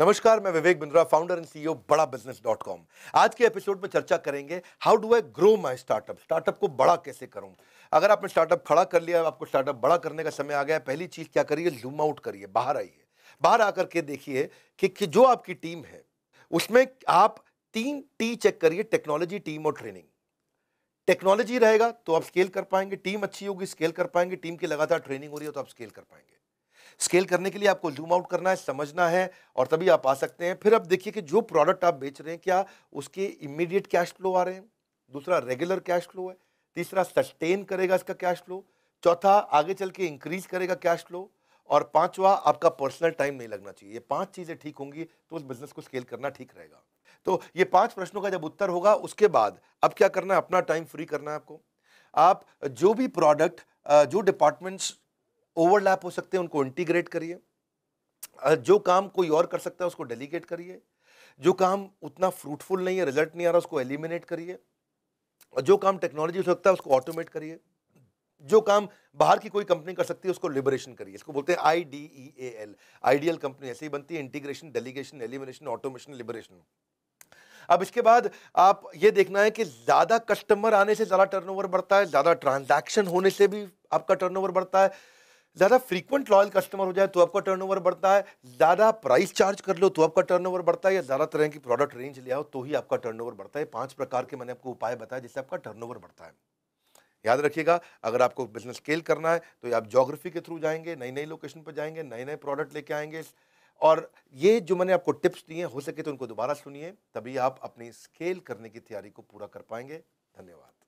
नमस्कार मैं Vivek Bindra founder and CEO Bada business dot com आज के एपिसोड में चर्चा करेंगे how do I grow my startup startup को बड़ा कैसे करूं अगर आपने स्टार्टअप खड़ा कर लिया आपको स्टार्टअप बड़ा करने का समय आ गया है पहली चीज़ क्या करिए जूम आउट करिए बाहर आइए बाहर आकर के देखिए कि, कि जो आपकी टीम है उसमें आप तीन टी चेक करिए टेक्नोलॉजी टीम और ट्रेनिंग टेक्नोलॉजी रहेगा तो आप स्केल कर पाएंगे टीम अच्छी होगी स्केल कर पाएंगे टीम की लगातार ट्रेनिंग हो रही है तो आप स्केल कर पाएंगे स्केल करने के लिए आपको जूम आउट करना है समझना है और तभी आप आ सकते हैं फिर आप देखिए कि जो प्रोडक्ट आप बेच रहे हैं क्या उसके इमीडिएट कैश फ्लो आ रहे हैं दूसरा रेगुलर कैश फ्लो है तीसरा सस्टेन करेगा इसका कैश फ्लो चौथा आगे चल के इंक्रीज करेगा कैश फ्लो और पांचवा आपका पर्सनल टाइम नहीं लगना चाहिए ये पांच चीज़ें ठीक होंगी तो उस बिजनेस को स्केल करना ठीक रहेगा तो ये पांच प्रश्नों का जब उत्तर होगा उसके बाद अब क्या करना है अपना टाइम फ्री करना है आपको आप जो भी प्रोडक्ट जो डिपार्टमेंट्स ओवरलैप हो सकते हैं उनको इंटीग्रेट करिए जो काम कोई और कर सकता है उसको डेलीगेट करिए जो काम उतना फ्रूटफुल नहीं है रिजल्ट नहीं आ रहा उसको एलिमिनेट करिए और जो काम टेक्नोलॉजी हो सकता है उसको ऑटोमेट करिए जो काम बाहर की कोई कंपनी कर सकती है उसको लिबरेशन करिए इसको बोलते हैं I D E A L ideal company ऐसे ही बनती है integration delegation elimination automation liberation अब इसके बाद आप ये देखना है कि ज़्यादा कस्टमर आने से ज़्यादा टर्नओवर बढ़ता है ज़्यादा ट्रांजैक्शन होने से भी आपका टर्नओवर बढ़ता है ज़्यादा फ्रीक्वेंट लॉयल कस्टमर हो जाए तो आपका टर्नओवर बढ़ता है ज़्यादा प्राइस चार्ज कर लो तो आपका टर्नओवर बढ़ता है या ज़्यादा तरह की प्रोडक्ट रेंज ले आओ तो ही आपका टर्नओवर बढ़ता है पांच प्रकार के मैंने आपको उपाय बताया जिससे आपका टर्नओवर बढ़ता है याद रखिएगा अगर आपको बिजनेस स्केल करना है तो आप जोग्राफी के थ्रू जाएंगे नई नई लोकेशन पर जाएंगे नए नए प्रोडक्ट लेके आएंगे और ये जो मैंने आपको टिप्स दिए हो सके तो उनको दोबारा सुनिए तभी आप अपनी स्केल करने की तैयारी को पूरा कर पाएंगे धन्यवाद